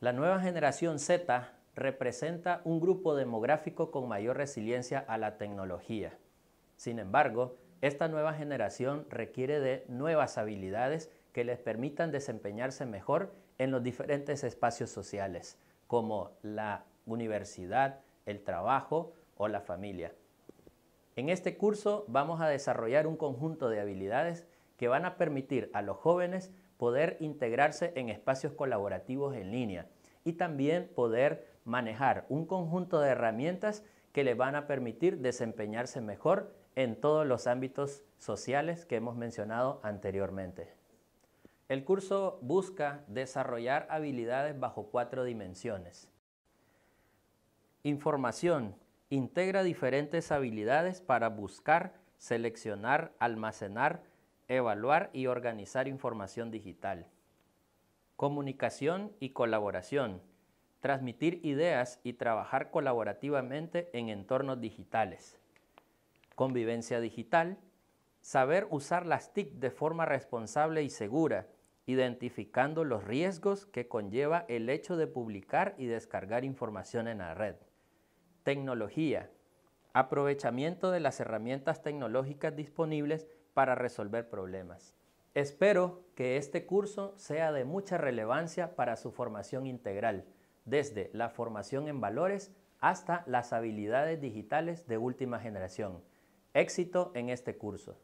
La nueva generación Z representa un grupo demográfico con mayor resiliencia a la tecnología. Sin embargo, esta nueva generación requiere de nuevas habilidades que les permitan desempeñarse mejor en los diferentes espacios sociales, como la universidad, el trabajo o la familia. En este curso vamos a desarrollar un conjunto de habilidades que van a permitir a los jóvenes poder integrarse en espacios colaborativos en línea y también poder manejar un conjunto de herramientas que les van a permitir desempeñarse mejor en todos los ámbitos sociales que hemos mencionado anteriormente. El curso busca desarrollar habilidades bajo cuatro dimensiones. Información, Integra diferentes habilidades para buscar, seleccionar, almacenar, evaluar y organizar información digital. Comunicación y colaboración. Transmitir ideas y trabajar colaborativamente en entornos digitales. Convivencia digital. Saber usar las TIC de forma responsable y segura, identificando los riesgos que conlleva el hecho de publicar y descargar información en la red tecnología, aprovechamiento de las herramientas tecnológicas disponibles para resolver problemas. Espero que este curso sea de mucha relevancia para su formación integral, desde la formación en valores hasta las habilidades digitales de última generación. Éxito en este curso.